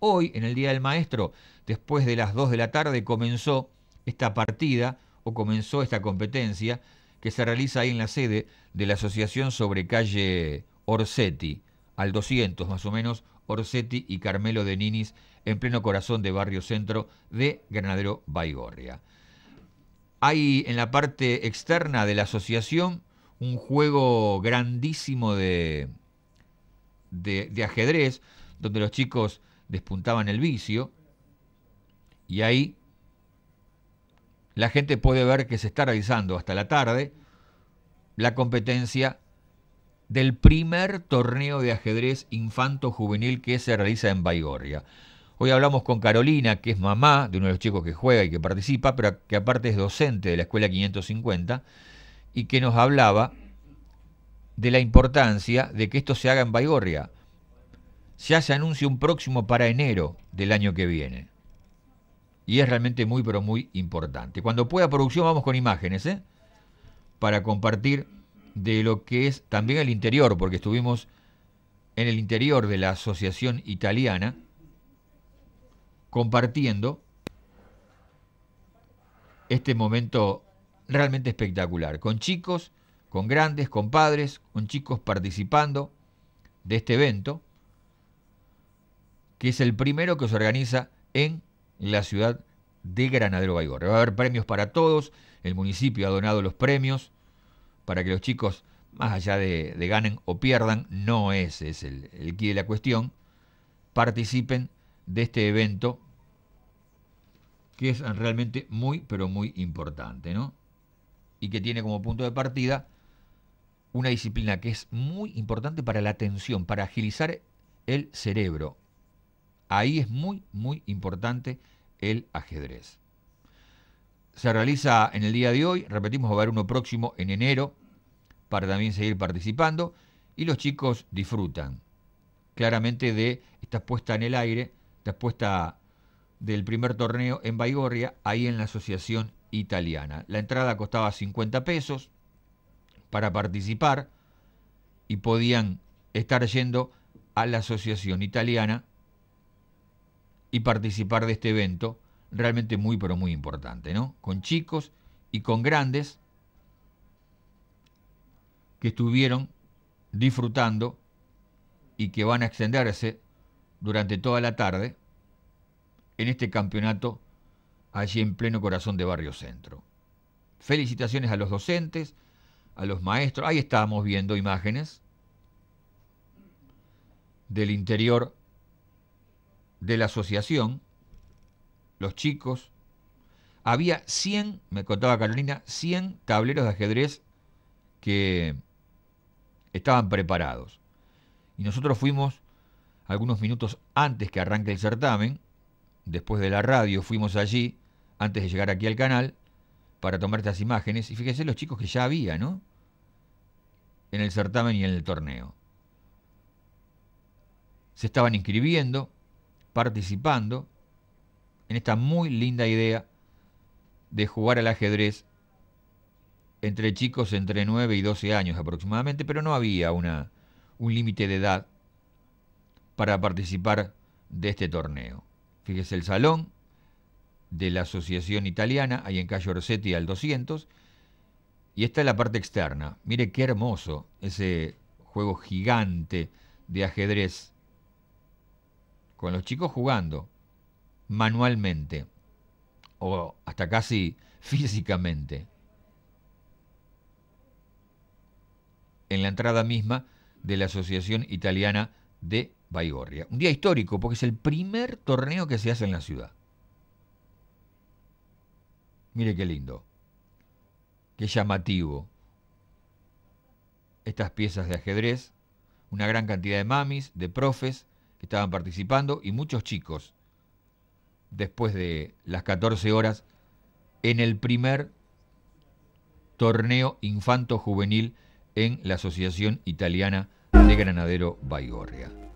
Hoy, en el Día del Maestro, después de las 2 de la tarde, comenzó esta partida o comenzó esta competencia que se realiza ahí en la sede de la Asociación sobre calle Orsetti, al 200 más o menos, Orsetti y Carmelo de Ninis, en pleno corazón de Barrio Centro de Granadero Baigorria. Hay en la parte externa de la asociación un juego grandísimo de, de, de ajedrez, donde los chicos despuntaban el vicio, y ahí la gente puede ver que se está realizando hasta la tarde la competencia del primer torneo de ajedrez infanto-juvenil que se realiza en Baigorria. Hoy hablamos con Carolina, que es mamá de uno de los chicos que juega y que participa, pero que aparte es docente de la Escuela 550, y que nos hablaba de la importancia de que esto se haga en Baigorria. Se se anuncia un próximo para enero del año que viene. Y es realmente muy, pero muy importante. Cuando pueda producción vamos con imágenes, ¿eh? Para compartir de lo que es también el interior, porque estuvimos en el interior de la Asociación Italiana compartiendo este momento realmente espectacular, con chicos, con grandes, con padres, con chicos participando de este evento que es el primero que se organiza en la ciudad de Granadero Baigorre. Va a haber premios para todos, el municipio ha donado los premios para que los chicos, más allá de, ganen o pierdan, no es el, el quid de la cuestión, participen de este evento que es realmente muy, pero muy importante, ¿no? Y que tiene como punto de partida una disciplina que es muy importante para la atención, para agilizar el cerebro, Ahí es muy, muy importante el ajedrez. Se realiza en el día de hoy, repetimos, va a haber uno próximo en enero para también seguir participando y los chicos disfrutan claramente de esta puesta en el aire, esta puesta del primer torneo en Baigorria, ahí en la Asociación Italiana. La entrada costaba 50 pesos para participar y podían estar yendo a la Asociación Italiana y participar de este evento realmente muy pero muy importante, ¿no? Con chicos y con grandes que estuvieron disfrutando y que van a extenderse durante toda la tarde en este campeonato allí en pleno corazón de Barrio Centro. Felicitaciones a los docentes, a los maestros. Ahí estábamos viendo imágenes del interior de la asociación, los chicos, había 100, me contaba Carolina, 100 tableros de ajedrez que estaban preparados. Y nosotros fuimos algunos minutos antes que arranque el certamen, después de la radio, fuimos allí, antes de llegar aquí al canal, para tomar estas imágenes. Y fíjense los chicos que ya había, ¿no? En el certamen y en el torneo. Se estaban inscribiendo, participando en esta muy linda idea de jugar al ajedrez entre chicos entre 9 y 12 años aproximadamente, pero no había una, un límite de edad para participar de este torneo. Fíjese el salón de la Asociación Italiana, ahí en Calle Orsetti al 200, y esta es la parte externa. Mire qué hermoso ese juego gigante de ajedrez con los chicos jugando manualmente o hasta casi físicamente. En la entrada misma de la Asociación Italiana de Baigorria. Un día histórico porque es el primer torneo que se hace en la ciudad. Mire qué lindo, qué llamativo. Estas piezas de ajedrez, una gran cantidad de mamis, de profes, que estaban participando y muchos chicos después de las 14 horas en el primer torneo infanto juvenil en la Asociación Italiana de Granadero Baigorria.